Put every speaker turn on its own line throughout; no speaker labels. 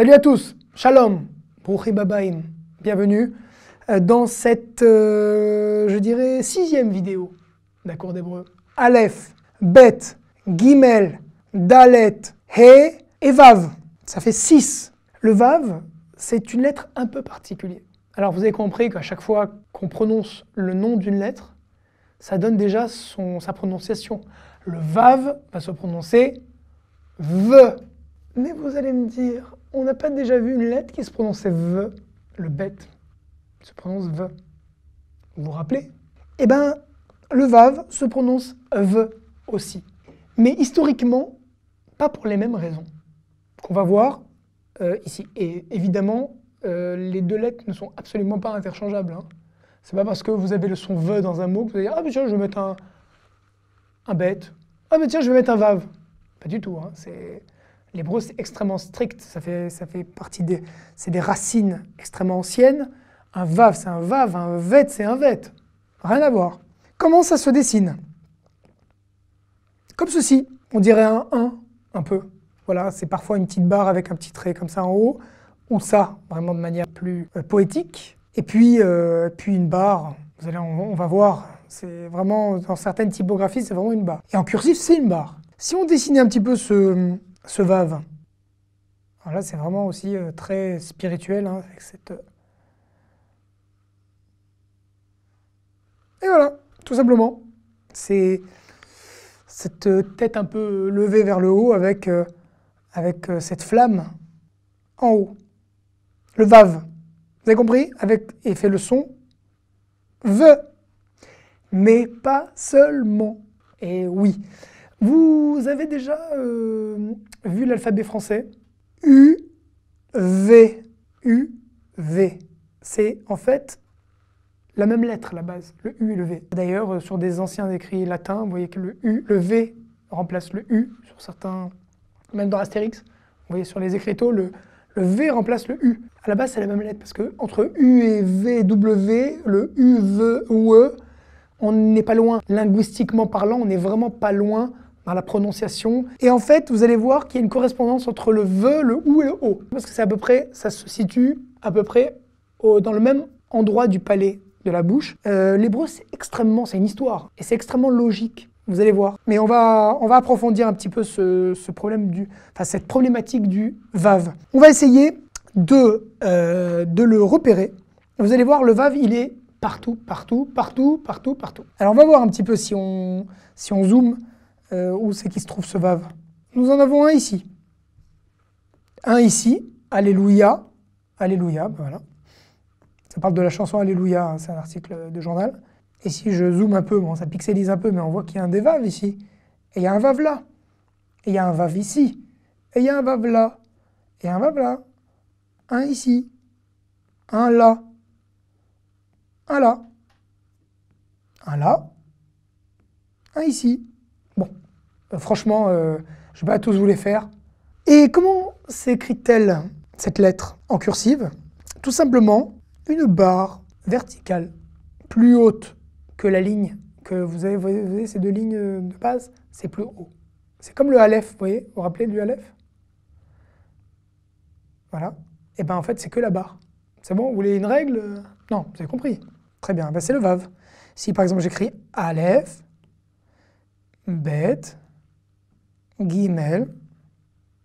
Salut à tous, shalom, Bruchi Babaim, bienvenue euh, dans cette, euh, je dirais, sixième vidéo d'accord d'hébreu. Aleph, Bet, Gimel, Dalet, He et Vav. Ça fait six. Le Vav, c'est une lettre un peu particulière. Alors vous avez compris qu'à chaque fois qu'on prononce le nom d'une lettre, ça donne déjà son, sa prononciation. Le Vav va se prononcer V. Mais vous allez me dire, on n'a pas déjà vu une lettre qui se prononçait V, le bête, se prononce V. Vous vous rappelez Eh bien, le Vav se prononce V aussi. Mais historiquement, pas pour les mêmes raisons qu'on va voir euh, ici. Et évidemment, euh, les deux lettres ne sont absolument pas interchangeables. Hein. C'est pas parce que vous avez le son V dans un mot que vous allez dire ah mais tiens je vais mettre un un bête ah mais tiens je vais mettre un vav. Pas du tout. Hein. C'est L'hébreu, c'est extrêmement strict. Ça fait, ça fait partie des. C'est des racines extrêmement anciennes. Un vav, c'est un vav. Un vet, c'est un vet. Rien à voir. Comment ça se dessine Comme ceci. On dirait un 1, un peu. Voilà, c'est parfois une petite barre avec un petit trait comme ça en haut. Ou ça, vraiment de manière plus euh, poétique. Et puis, euh, puis une barre. Vous allez, on, on va voir. C'est vraiment, dans certaines typographies, c'est vraiment une barre. Et en cursif, c'est une barre. Si on dessinait un petit peu ce, ce vave. Alors là, c'est vraiment aussi euh, très spirituel, hein, avec cette... Euh. Et voilà, tout simplement. C'est cette euh, tête un peu levée vers le haut avec, avec cette flamme en haut. Le vave. Vous avez compris avec, Et fait le son ve. Mais pas seulement. Et oui. Vous avez déjà euh, vu l'alphabet français U, V, U, V. C'est en fait la même lettre, la base, le U et le V. D'ailleurs, euh, sur des anciens écrits latins, vous voyez que le U, le V remplace le U sur certains, même dans Astérix. Vous voyez sur les écriteaux, le, le V remplace le U. À la base, c'est la même lettre parce que entre U et V, W, le U, V, ou E, on n'est pas loin. Linguistiquement parlant, on n'est vraiment pas loin la prononciation. Et en fait, vous allez voir qu'il y a une correspondance entre le v », le ou et le o, parce que c'est à peu près, ça se situe à peu près dans le même endroit du palais de la bouche. Euh, L'hébreu, c'est extrêmement, c'est une histoire, et c'est extrêmement logique. Vous allez voir. Mais on va, on va approfondir un petit peu ce, problème du, enfin, cette problématique du vav. On va essayer de, euh, de le repérer. Vous allez voir, le vav, il est partout, partout, partout, partout, partout. Alors on va voir un petit peu si on, si on zoome euh, où c'est qui se trouve ce Vav Nous en avons un ici. Un ici, Alléluia, Alléluia, ben voilà. Ça parle de la chanson Alléluia, hein, c'est un article de journal. Et si je zoome un peu, bon, ça pixelise un peu, mais on voit qu'il y a un des Vav ici. Et il y a un vave là. Et il y a un vave ici. Et il y a un vave là. Et un vave là. Un ici. Un là. Un là. Un là. Un ici. Euh, franchement, euh, je ne vais pas tous vous les faire. Et comment s'écrit-elle cette lettre en cursive Tout simplement, une barre verticale plus haute que la ligne que vous avez, vous ces deux lignes de base, c'est plus haut. C'est comme le Aleph, vous voyez, vous vous rappelez du Aleph Voilà. Et eh bien en fait, c'est que la barre. C'est bon, vous voulez une règle Non, vous avez compris. Très bien, eh ben, c'est le Vav. Si par exemple j'écris Aleph, bête... Gimel,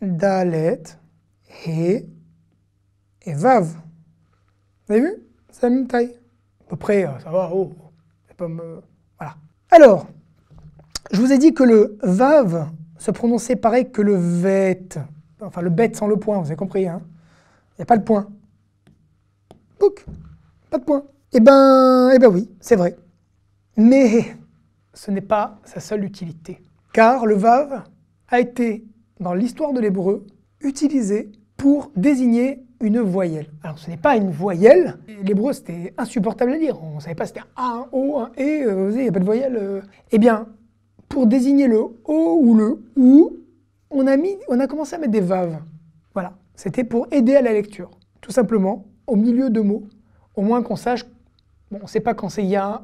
Dalet, He et Vav. Vous avez vu C'est la même taille. À peu près, euh, ça va, oh, pas me... Voilà. Alors, je vous ai dit que le Vav se prononçait pareil que le Vet. Enfin, le Bet sans le point, vous avez compris, hein. Il n'y a pas de point. Bouc Pas de point. Eh ben, eh ben oui, c'est vrai. Mais ce n'est pas sa seule utilité. Car le Vav a été, dans l'histoire de l'hébreu, utilisé pour désigner une voyelle. Alors ce n'est pas une voyelle, l'hébreu c'était insupportable à lire, on ne savait pas c'était un O, un E, euh, il n'y a pas de voyelle. Euh. Eh bien, pour désigner le O ou le OU, on a, mis, on a commencé à mettre des vaves. Voilà, c'était pour aider à la lecture. Tout simplement, au milieu de mots, au moins qu'on sache, bon, on ne sait pas quand c'est a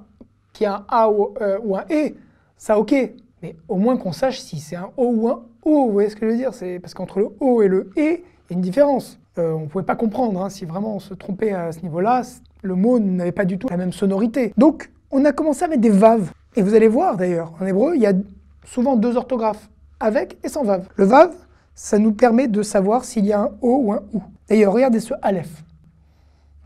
qu'il y a un A ou, euh, ou un E, ça ok, mais au moins qu'on sache si c'est un O ou un O, vous voyez ce que je veux dire c'est Parce qu'entre le O et le E, il y a une différence. Euh, on ne pouvait pas comprendre hein, si vraiment on se trompait à ce niveau-là, le mot n'avait pas du tout la même sonorité. Donc on a commencé à mettre des vaves. Et vous allez voir d'ailleurs, en hébreu, il y a souvent deux orthographes, avec et sans vave. Le vave, ça nous permet de savoir s'il y a un O ou un OU. D'ailleurs, regardez ce Aleph.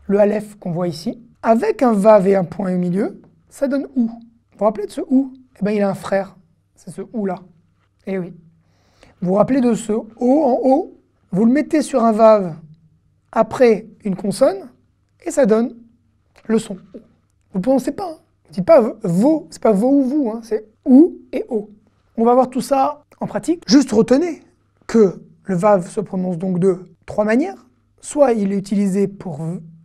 Le Aleph qu'on voit ici, avec un vave et un point au milieu, ça donne OU. Vous vous rappelez de ce OU Eh bien, il a un frère, c'est ce ou là. Eh oui. Vous vous rappelez de ce O en O Vous le mettez sur un vave après une consonne et ça donne le son. Vous ne prononcez pas. Hein. Vous ne dites pas vo, c'est pas vau » ou vous, hein. c'est ou et o. On va voir tout ça en pratique. Juste retenez que le vave se prononce donc de trois manières. Soit il est utilisé pour,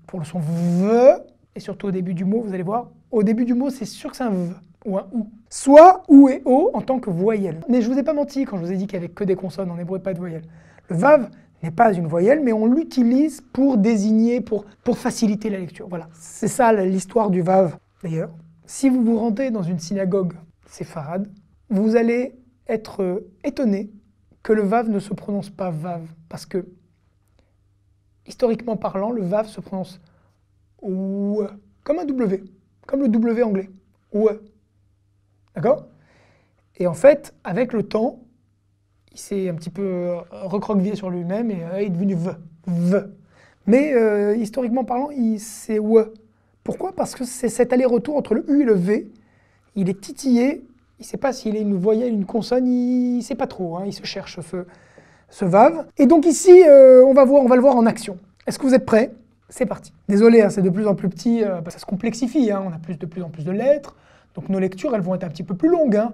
pour le son v, et surtout au début du mot, vous allez voir, au début du mot, c'est sûr que c'est un v ou un OU. Soit OU et O en tant que voyelle. Mais je vous ai pas menti quand je vous ai dit qu'il que des consonnes on hébreu pas de voyelle. Le vav n'est pas une voyelle, mais on l'utilise pour désigner, pour, pour faciliter la lecture. Voilà, c'est ça l'histoire du vav. D'ailleurs, si vous vous rendez dans une synagogue séfarade, vous allez être euh, étonné que le vav ne se prononce pas vav, parce que, historiquement parlant, le vav se prononce ou comme un W, comme le W anglais, ou. D'accord Et en fait, avec le temps, il s'est un petit peu euh, recroquevillé sur lui-même et euh, il est devenu V. Mais euh, historiquement parlant, c'est W. Pourquoi Parce que c'est cet aller-retour entre le U et le V. Il est titillé, il ne sait pas s'il est une voyelle, une consonne, il ne sait pas trop, hein. il se cherche ce, ce vave. Et donc ici, on, va voir, on va le voir en action. Est-ce que vous êtes prêts C'est parti. Désolé, hein, c'est de plus en plus petit, ça se complexifie, hein. on a plus, de plus en plus de lettres, donc nos lectures, elles vont être un petit peu plus longues. Il hein.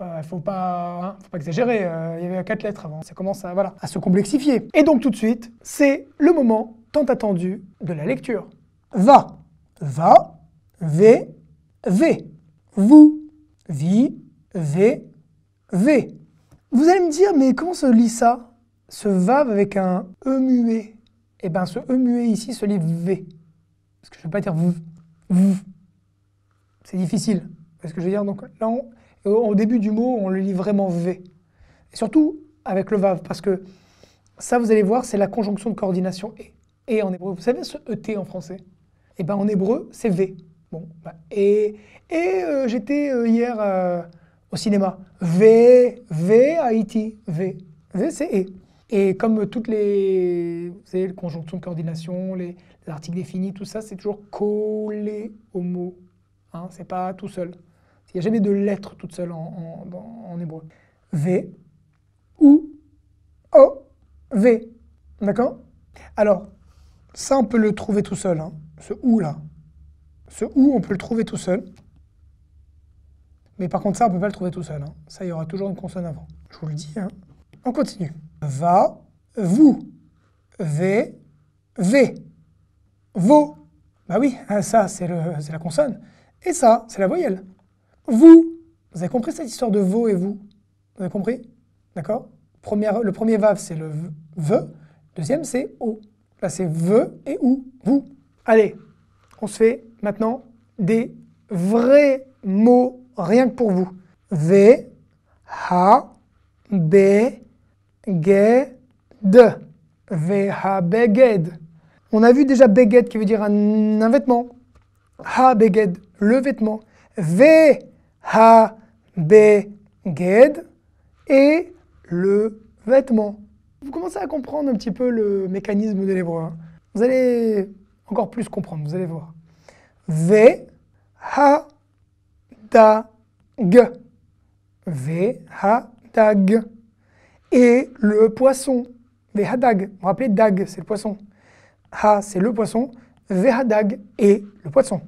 euh, ne hein, faut pas, exagérer. Euh, il y avait quatre lettres avant. Ça commence à, se complexifier. Et donc tout de suite, c'est le moment tant attendu de la lecture. Va, va, v, v. Vous, vi, v, v. Vous allez me dire, mais comment se lit ça Ce va avec un e muet. Eh bien, ce e muet ici se lit v. Parce que je ne veux pas dire vous, vous. C'est difficile ce que je veux dire Donc là, au début du mot, on le lit vraiment V. surtout avec le VAV, parce que ça, vous allez voir, c'est la conjonction de coordination et. Et en hébreu, vous savez ce ET en français Eh bien, en hébreu, c'est V. Bon, et, bah, et e, euh, j'étais euh, hier euh, au cinéma. V, V, Haïti, V. V, c'est E. Et comme toutes les, vous conjonctions de coordination, les, les articles définis, tout ça, c'est toujours collé au mot. Hein, c'est pas tout seul. Il n'y a jamais de lettre toute seule en, hébreu. V ou O V. D'accord Alors, ça, on peut le trouver tout seul, hein. ce ou là. Ce ou, on peut le trouver tout seul. Mais par contre, ça, on ne peut pas le trouver tout seul. Hein. Ça, il y aura toujours une consonne avant. Je vous le dis. Hein. On continue. Va, vous, v, v, vos. Bah oui, ça, c'est la consonne. Et ça, c'est la voyelle. Vous, vous avez compris cette histoire de vous et vous Vous avez compris D'accord Le premier vave c'est le v. Deuxième, c'est o. Là, c'est v » et ou. Vous. Allez, on se fait maintenant des vrais mots rien que pour vous. V, ha, b, G de. V, ha, beged. On a vu déjà beged qui veut dire un, vêtement. Ha, beged, le vêtement. V, Ha-be-ged. et le vêtement. Vous commencez à comprendre un petit peu le mécanisme de l'hébreu. Hein. Vous allez encore plus comprendre, vous allez voir. Ve ha dag Ve ha dag. Et le poisson. Ve ha dag. Vous vous rappelez dag, c'est le poisson. Ha, c'est le poisson. Ve ha dag et le poisson.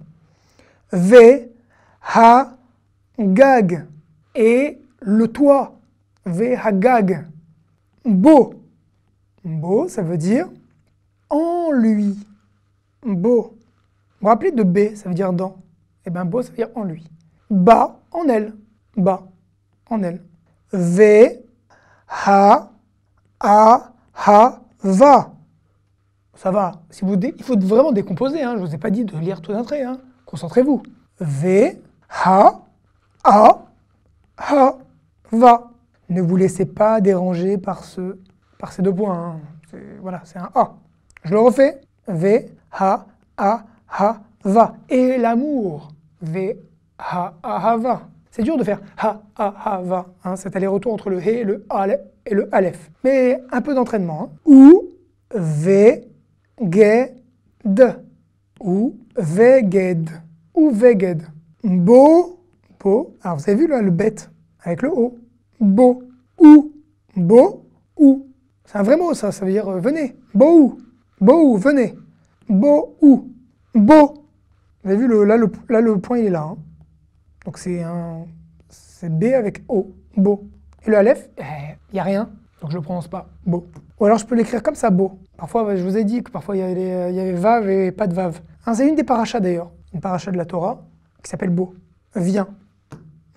Ve ha Gag et le toit. gag Beau. Beau, ça veut dire en lui. Beau. Vous vous rappelez de B, ça veut dire dans. Et eh bien beau, ça veut dire en lui. Bas, en elle. Bas, en elle. V, ha, a, ha, va. Ça va. Si vous il faut vraiment décomposer. Hein. Je ne vous ai pas dit de lire tout d'un trait. Hein. Concentrez-vous. V, ha, a, A, va. Ne vous laissez pas déranger par, ce, par ces deux points. Hein. Voilà, c'est un A. Je le refais. V, ha, a, ha, va. Et l'amour. V, ha, a, ha, va. C'est dur de faire ha, ha, va. Hein, cet aller-retour entre le et le A et le ALEF. Mais un peu d'entraînement. Hein. Ou, V, ge, d Ou, veged. Ou, veged. Beau beau. Alors vous avez vu là, le bête avec le O. Beau ou beau ou. C'est un vrai mot ça, ça veut dire euh, venez. Beau ou. Beau ou, venez. Beau ou. Beau. Vous avez vu là, le, point il est là. Hein. Donc c'est un c'est B avec O. Beau. Et le Aleph, il eh, n'y a rien. Donc je ne le prononce pas. Beau. Ou alors je peux l'écrire comme ça, beau. Parfois, bah, je vous ai dit que parfois il y avait, euh, vave et pas de vave. Hein, c'est une des parachas d'ailleurs, une paracha de la Torah, qui s'appelle Beau. Viens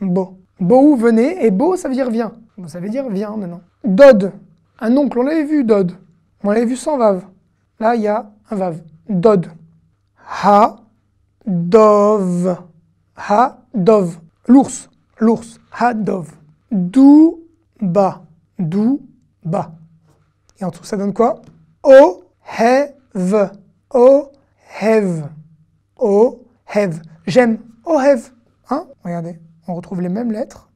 beau Bo, venez, et beau ça veut dire viens. ça veut dire viens maintenant. Dod, un oncle, on l'avait vu, Dod. On l'avait vu sans vave. Là, il y a un vave. Dod. Ha, dov. Ha, dov. L'ours, l'ours. Ha, dov. Dou, ba. Dou, ba. Et en tout ça donne quoi O, have. O, have. O, have. J'aime. O, have. Hein Regardez on retrouve les mêmes lettres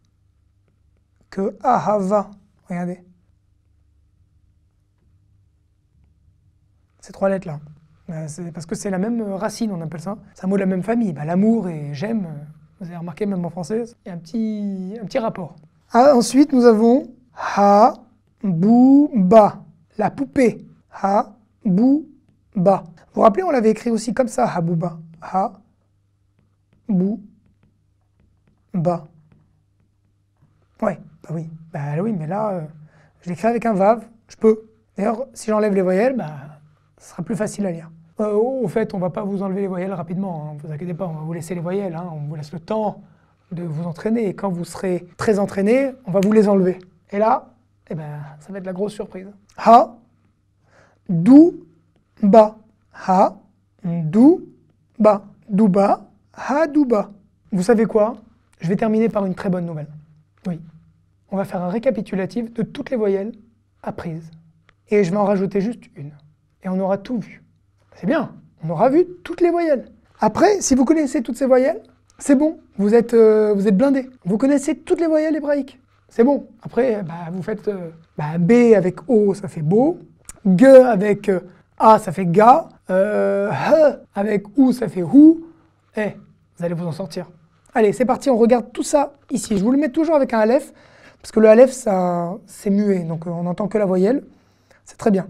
que Ahava. Regardez. Ces trois lettres-là. Euh, parce que c'est la même racine, on appelle ça. C'est un mot de la même famille. Bah, l'amour et j'aime, euh, vous avez remarqué, même en français, il y a un petit, un petit rapport. Ah, ensuite, nous avons Ha, Bou, Ba, la poupée. Ha, Bou, Ba. Vous vous rappelez, on l'avait écrit aussi comme ça, Ha, Bou, Ba. Ha, Bou, bah, Ouais, bah oui, bah oui, mais là, euh, je l'écris avec un vav, je peux. D'ailleurs, si j'enlève les voyelles, bah, ce sera plus facile à lire. Euh, au fait, on va pas vous enlever les voyelles rapidement, ne hein. vous inquiétez pas, on va vous laisser les voyelles, hein. on vous laisse le temps de vous entraîner, et quand vous serez très entraîné, on va vous les enlever. Et là, eh ben, ça va être la grosse surprise. Ha, dou, ba. Ha, dou, ba. Douba, ha, douba. Vous savez quoi je vais terminer par une très bonne nouvelle. Oui, on va faire un récapitulatif de toutes les voyelles apprises. Et je vais en rajouter juste une. Et on aura tout vu. C'est bien, on aura vu toutes les voyelles. Après, si vous connaissez toutes ces voyelles, c'est bon, vous êtes, euh, vous êtes blindé. Vous connaissez toutes les voyelles hébraïques, c'est bon. Après, euh, bah, vous faites euh, bah, B avec O, ça fait beau. G avec A, ça fait ga. H avec OU, ça fait ou. Eh, vous allez vous en sortir. Allez, c'est parti, on regarde tout ça ici. Je vous le mets toujours avec un Aleph, parce que le Aleph, c'est muet, donc euh, on n'entend que la voyelle. C'est très bien.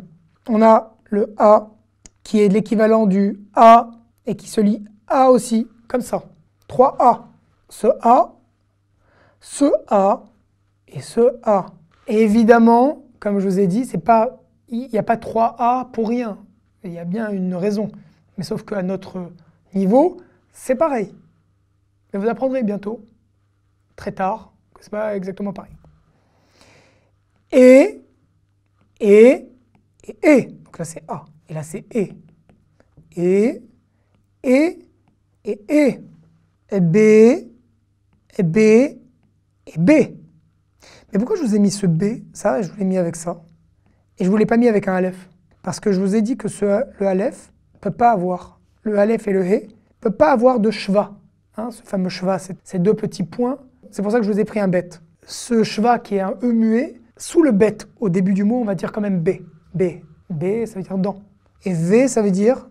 On a le A, qui est l'équivalent du A, et qui se lit A aussi, comme ça. 3 A. Ce A, ce A, et ce A. évidemment, comme je vous ai dit, c'est pas, il n'y a pas 3 A pour rien. Il y a bien une raison. Mais sauf qu'à notre niveau, c'est pareil. Mais vous apprendrez bientôt, très tard, que ce n'est pas exactement pareil. Et, et, et, Donc là, c'est A. Et là, c'est E. Et, et, et, et. Et B, et B, et B. Mais pourquoi je vous ai mis ce B, ça, je vous l'ai mis avec ça, et je ne vous l'ai pas mis avec un Aleph Parce que je vous ai dit que ce, le Aleph ne peut pas avoir, le Aleph et le He ne peuvent pas avoir de cheva. Hein, ce fameux cheva, ces deux petits points. C'est pour ça que je vous ai pris un bête. Ce cheva qui est un E muet, sous le bête, au début du mot, on va dire quand même B. B. B, ça veut dire dent. Et V, ça veut dire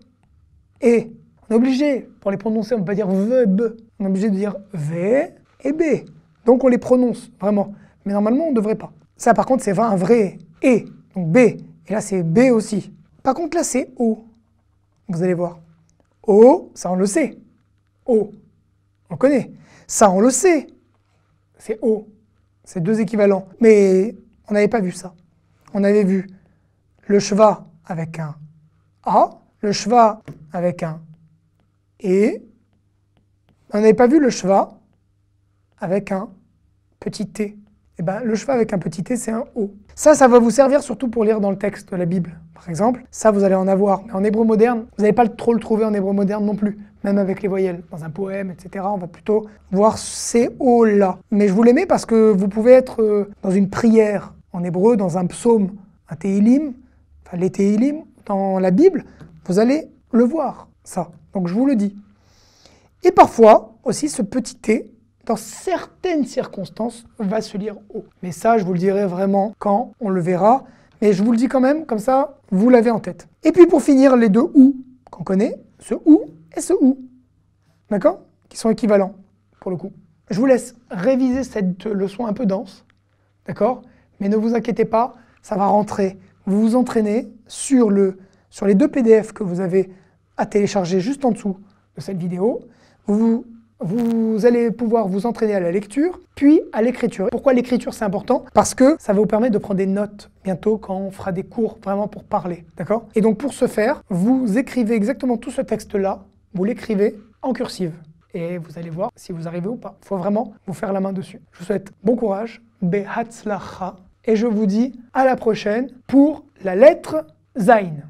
et On est obligé, pour les prononcer, on ne peut pas dire V, B. On est obligé de dire V et B. Donc on les prononce, vraiment. Mais normalement, on ne devrait pas. Ça, par contre, c'est un vrai E. Donc B. Et là, c'est B aussi. Par contre, là, c'est O. Vous allez voir. O, ça, on le sait. O on connaît. Ça, on le sait. C'est O. C'est deux équivalents. Mais on n'avait pas vu ça. On avait vu le cheval avec un A, le cheval avec un E. On n'avait pas vu le cheval avec un petit T. Et eh ben, le cheval avec un petit T, c'est un O. Ça, ça va vous servir surtout pour lire dans le texte de la Bible, par exemple. Ça, vous allez en avoir. Mais en hébreu moderne, vous n'allez pas trop le trouver en hébreu moderne non plus, même avec les voyelles. Dans un poème, etc., on va plutôt voir ces O-là. Mais je vous l'aimais parce que vous pouvez être euh, dans une prière en hébreu, dans un psaume, un Tehilim, enfin les Tehilim, dans la Bible, vous allez le voir, ça. Donc je vous le dis. Et parfois, aussi, ce petit T dans certaines circonstances, va se lire haut. Mais ça, je vous le dirai vraiment quand on le verra. Mais je vous le dis quand même, comme ça, vous l'avez en tête. Et puis pour finir, les deux ou qu'on connaît, ce ou et ce ou. D'accord Qui sont équivalents, pour le coup. Je vous laisse réviser cette leçon un peu dense. D'accord Mais ne vous inquiétez pas, ça va rentrer. Vous vous entraînez sur, le, sur les deux PDF que vous avez à télécharger juste en dessous de cette vidéo. Vous vous vous allez pouvoir vous entraîner à la lecture, puis à l'écriture. Pourquoi l'écriture c'est important Parce que ça va vous permettre de prendre des notes bientôt quand on fera des cours vraiment pour parler, d'accord Et donc pour ce faire, vous écrivez exactement tout ce texte-là, vous l'écrivez en cursive. Et vous allez voir si vous arrivez ou pas. Il faut vraiment vous faire la main dessus. Je vous souhaite bon courage, behatzlacha, et je vous dis à la prochaine pour la lettre Zain.